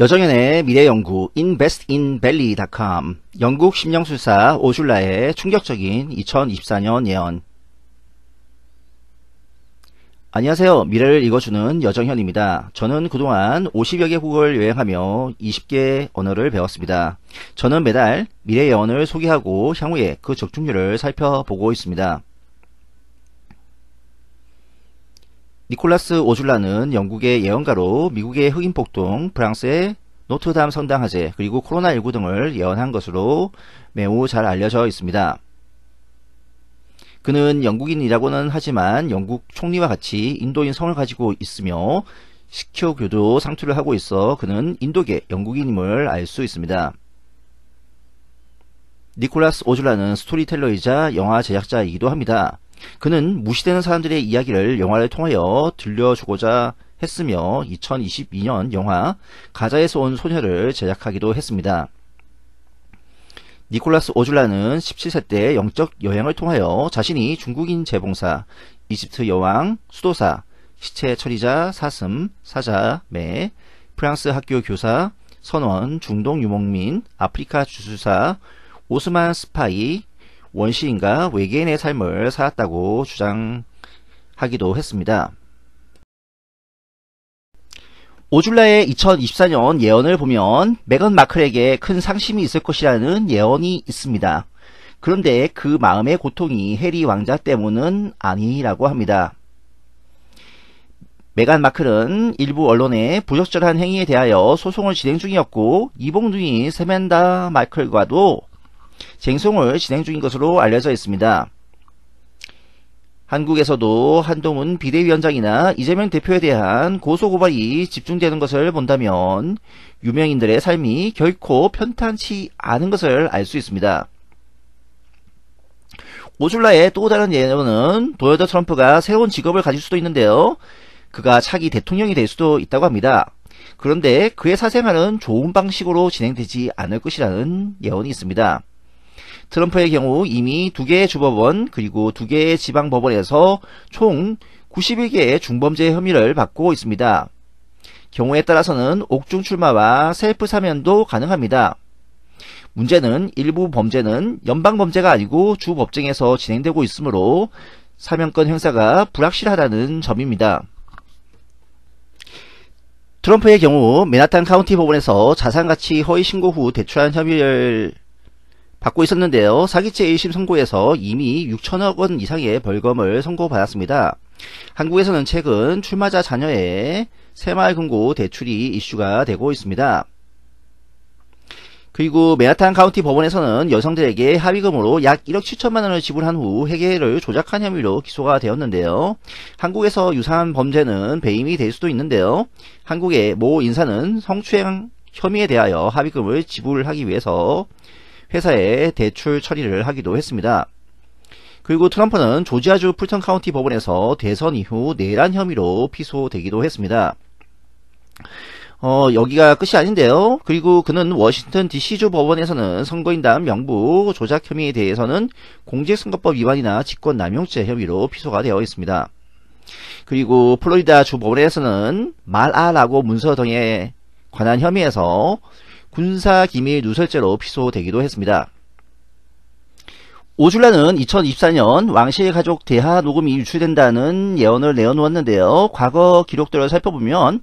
여정현의 미래연구 investinbelly.com 영국 심령술사 오슐라의 충격적인 2024년 예언 안녕하세요. 미래를 읽어주는 여정현입니다. 저는 그동안 50여 개국을 여행하며 20개 언어를 배웠습니다. 저는 매달 미래 예언을 소개하고 향후에 그 적중률을 살펴보고 있습니다. 니콜라스 오줄라는 영국의 예언가로 미국의 흑인 폭동, 프랑스의 노트담 성당화재, 그리고 코로나19 등을 예언한 것으로 매우 잘 알려져 있습니다. 그는 영국인이라고는 하지만 영국 총리와 같이 인도인 성을 가지고 있으며 시켜 교도 상투를 하고 있어 그는 인도계 영국인임을 알 수 있습니다. 니콜라스 오줄라는 스토리텔러이자 영화 제작자이기도 합니다. 그는 무시되는 사람들의 이야기를 영화를 통하여 들려주고자 했으며 2022년 영화 가자에서 온 소녀를 제작하기도 했습니다. 니콜라스 오줄라는 17세 때 영적 여행을 통하여 자신이 중국인 재봉사, 이집트 여왕, 수도사, 시체 처리자, 사슴, 사자, 매, 프랑스 학교 교사, 선원, 중동 유목민, 아프리카 주술사, 오스만 스파이, 원시인과 외계인의 삶을 살았다고 주장하기도 했습니다. 오줄라의 2024년 예언을 보면 메건 마클에게 큰 상심이 있을 것이라는 예언이 있습니다. 그런데 그 마음의 고통이 해리 왕자 때문은 아니라고 합니다. 메간 마클은 일부 언론의 부적절한 행위에 대하여 소송을 진행 중이었고 이봉둥이 세멘다 마클과도 쟁송을 진행 중인 것으로 알려져 있습니다. 한국에서도 한동훈 비대위원장이나 이재명 대표에 대한 고소고발이 집중되는 것을 본다면 유명인들의 삶이 결코 편탄치 않은 것을 알 수 있습니다. 오줄라의 또 다른 예언은 도널드 트럼프가 새로운 직업을 가질 수도 있는데요. 그가 차기 대통령이 될 수도 있다고 합니다. 그런데 그의 사생활은 좋은 방식으로 진행되지 않을 것이라는 예언이 있습니다. 트럼프의 경우 이미 두 개의 주법원 그리고 두 개의 지방 법원에서 총 91개의 중범죄 혐의를 받고 있습니다. 경우에 따라서는 옥중 출마와 셀프 사면도 가능합니다. 문제는 일부 범죄는 연방 범죄가 아니고 주 법정에서 진행되고 있으므로 사면권 행사가 불확실하다는 점입니다. 트럼프의 경우 맨하탄 카운티 법원에서 자산가치 허위 신고 후 대출한 혐의를 받고 있었는데요. 사기죄 1심 선고에서 이미 6천억 원 이상의 벌금을 선고받았습니다. 한국에서는 최근 출마자 자녀의 새마을금고 대출이 이슈가 되고 있습니다. 그리고 메아탄 카운티 법원에서는 여성들에게 합의금으로 약 1억 7천만 원을 지불한 후 회계를 조작한 혐의로 기소가 되었는데요. 한국에서 유사한 범죄는 배임이 될 수도 있는데요. 한국의 모 인사는 성추행 혐의에 대하여 합의금을 지불하기 위해서 회사에 대출 처리를 하기도 했습니다. 그리고 트럼프는 조지아주 풀턴 카운티 법원에서 대선 이후 내란 혐의로 피소되기도 했습니다. 어, 여기가 끝이 아닌데요. 그리고 그는 워싱턴 DC주 법원에서는 선거인단 명부 조작 혐의에 대해서는 공직선거법 위반이나 직권남용죄 혐의로 피소가 되어 있습니다. 그리고 플로리다 주 법원에서는 말아라고 문서 등에 관한 혐의에서 군사기밀 누설죄로 피소되기도 했습니다. 오줄라는 2024년 왕실 가족 대하 녹음이 유출된다는 예언을 내어놓았는데요. 과거 기록들을 살펴보면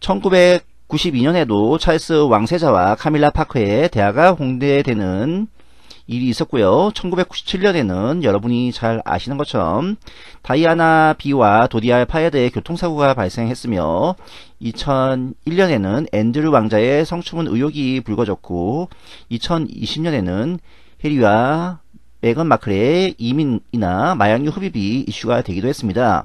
1992년에도 찰스 왕세자와 카밀라 파크의 대하가 홍대되는 일이 있었고요. 1997년에는 여러분이 잘 아시는 것처럼 다이아나 비와도디알 파헤드의 교통사고가 발생했으며 2001년에는 앤드류 왕자의 성추문 의혹이 불거졌고 2020년에는 해리와 메건 마클의 이민이나 마약류 흡입이 이슈가 되기도 했습니다.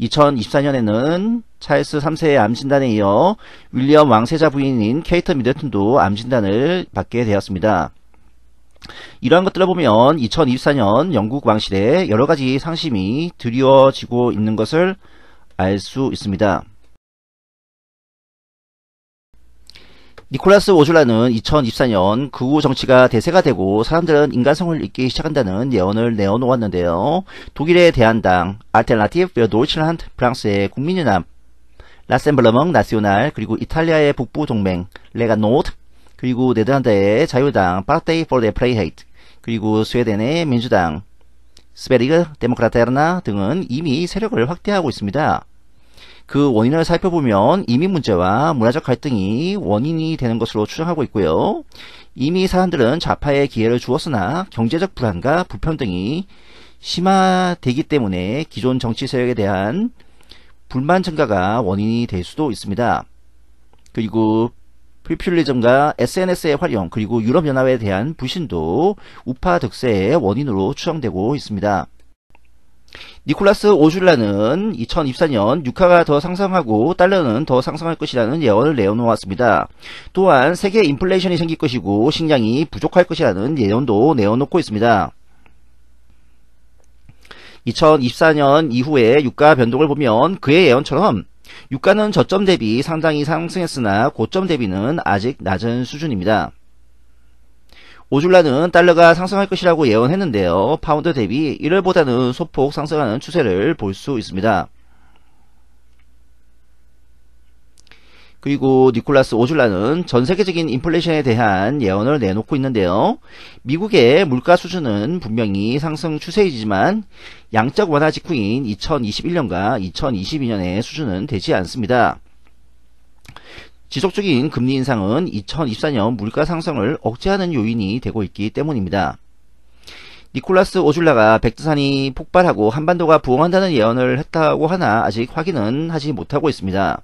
2024년에는 찰스 3세의 암진단에 이어 윌리엄 왕세자 부인인 케이터 미드튼도 암진단을 받게 되었습니다. 이러한 것들을 보면 2024년 영국 왕실에 여러가지 상심이 드리워지고 있는 것을 알 수 있습니다. 니콜라스 오줄라는 2024년 극우 그 정치가 대세가 되고 사람들은 인간성을 잃기 시작한다는 예언을 내어놓았는데요. 독일의 대한당, 알테나티브 베어 노이칠란드, 프랑스의 국민연합, 라셈블러멍 나시오날, 그리고 이탈리아의 북부 동맹, 레가노트, 그리고 네덜란드의 자유당 파르테이 포르 데 프레이헤이트 그리고 스웨덴의 민주당 스베리그 데모크라테르나 등은 이미 세력을 확대하고 있습니다. 그 원인을 살펴보면 이민 문제와 문화적 갈등이 원인이 되는 것으로 추정하고 있고요. 이미 사람들은 좌파에 기회를 주었으나 경제적 불안과 불평등이 심화되기 때문에 기존 정치 세력에 대한 불만 증가가 원인이 될 수도 있습니다. 그리고 포퓰리즘과 SNS의 활용 그리고 유럽연합에 대한 부신도 우파 득세의 원인으로 추정되고 있습니다. 니콜라스 오슐라는 2024년 유카가 더 상승하고 달러는 더 상승할 것이라는 예언을 내어놓았습니다. 또한 세계 인플레이션이 생길 것이고 식량이 부족할 것이라는 예언도 내어놓고 있습니다. 2024년 이후에 유가 변동을 보면 그의 예언처럼 유가는 저점 대비 상당히 상승했으나 고점 대비는 아직 낮은 수준입니다. 오줄라는 달러가 상승할 것이라고 예언했는데요. 파운드 대비 1월보다는 소폭 상승하는 추세를 볼 수 있습니다. 그리고 니콜라스 오줄라는 전 세계적인 인플레이션에 대한 예언을 내놓고 있는데요. 미국의 물가 수준은 분명히 상승 추세이지만 양적 완화 직후인 2021년과 2022년의 수준은 되지 않습니다. 지속적인 금리 인상은 2024년 물가 상승을 억제하는 요인이 되고 있기 때문입니다. 니콜라스 오줄라가 백두산이 폭발하고 한반도가 부흥한다는 예언을 했다고 하나 아직 확인은 하지 못하고 있습니다.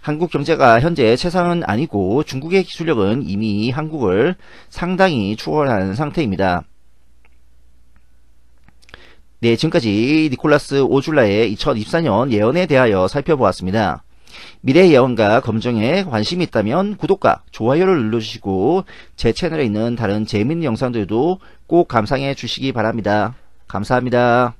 한국 경제가 현재 최상은 아니고 중국의 기술력은 이미 한국을 상당히 추월한 상태입니다. 네, 지금까지 니콜라스 오줄라의 2024년 예언에 대하여 살펴보았습니다. 미래 예언과 검증에 관심이 있다면 구독과 좋아요를 눌러주시고 제 채널에 있는 다른 재미있는 영상들도 꼭 감상해 주시기 바랍니다. 감사합니다.